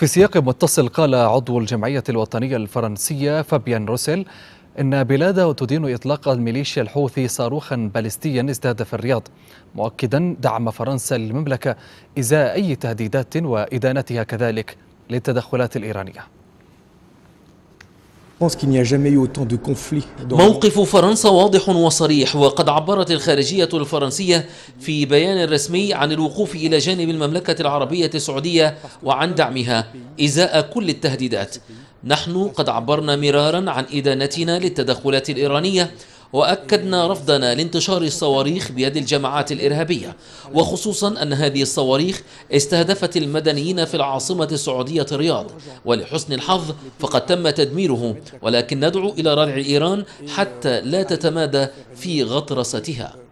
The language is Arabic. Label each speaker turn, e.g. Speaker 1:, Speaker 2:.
Speaker 1: في سياق متصل قال عضو الجمعية الوطنية الفرنسية فابيان روسيل إن بلاده تدين إطلاق الميليشيا الحوثي صاروخا باليستيا ازداد في الرياض مؤكدا دعم فرنسا للمملكة إزاء أي تهديدات وإدانتها كذلك للتدخلات
Speaker 2: الإيرانية موقف فرنسا واضح وصريح وقد عبرت الخارجية الفرنسية في بيان رسمي عن الوقوف إلى جانب المملكة العربية السعودية وعن دعمها إزاء كل التهديدات نحن قد عبرنا مرارا عن إدانتنا للتدخلات الإيرانية وأكدنا رفضنا لانتشار الصواريخ بيد الجماعات الإرهابية وخصوصا أن هذه الصواريخ استهدفت المدنيين في العاصمة السعودية الرياض ولحسن الحظ فقد تم تدميره ولكن ندعو إلى ردع إيران حتى لا تتمادى في غطرستها